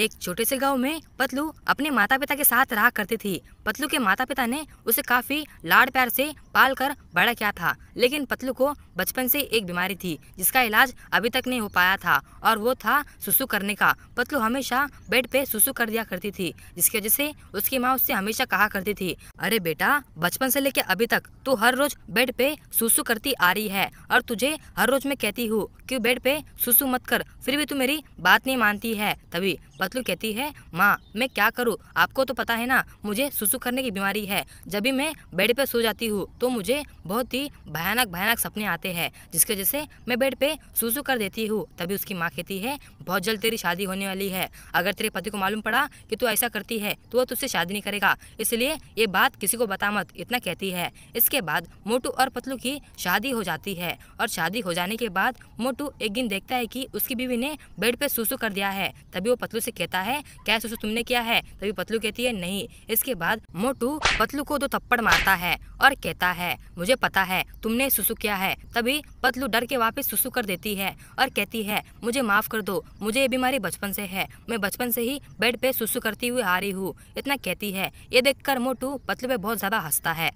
एक छोटे से गांव में पतलू अपने माता पिता के साथ रहा करती थी पतलू के माता पिता ने उसे काफी लाड प्यार से पाल कर बड़ा किया था लेकिन पतलू को बचपन से एक बीमारी थी जिसका इलाज अभी तक नहीं हो पाया था और वो था सुसु करने का पतलू हमेशा बेड पे सुसु कर दिया करती थी जिसकी वजह से उसकी माँ उससे हमेशा कहा करती थी अरे बेटा बचपन से लेके अभी तक तू हर रोज बेड पे सुसु करती आ रही है और तुझे हर रोज मैं कहती हूँ की बेड पे सुसु मत कर फिर भी तू मेरी बात नहीं मानती है तभी पतलू कहती है माँ मैं क्या करूँ आपको तो पता है ना मुझे सुसु करने की बीमारी है जब भी मैं बेड पे सो जाती हूँ तो मुझे बहुत ही भयानक भयानक सपने आते हैं जिसके वजह से मैं बेड पे सुसु कर देती हूँ तभी उसकी माँ कहती है बहुत जल्द तेरी शादी होने वाली है अगर तेरे पति को मालूम पड़ा कि तू ऐसा करती है तो वह तुझसे शादी नहीं करेगा इसलिए ये बात किसी को बता मत इतना कहती है इसके बाद मोटू और पतलू की शादी हो जाती है और शादी हो जाने के बाद मोटू एक दिन देखता है कि उसकी बीवी ने बेड पे सुसु कर दिया है तभी वो पतलू से कहता है क्या सोचो तुमने किया है तभी पतलू कहती है नहीं इसके बाद मोटू पतलू को दो थप्पड़ मारता है और कहता है मुझे पता है तुमने सुसु किया है तभी पतलू डर के वापस सुसु कर देती है और कहती है मुझे माफ कर दो मुझे ये बीमारी बचपन से है मैं बचपन से ही बेड पे सुसु करती हुई आ रही हूँ इतना कहती है ये देखकर मोटू पतलू पे बहुत ज्यादा हंसता है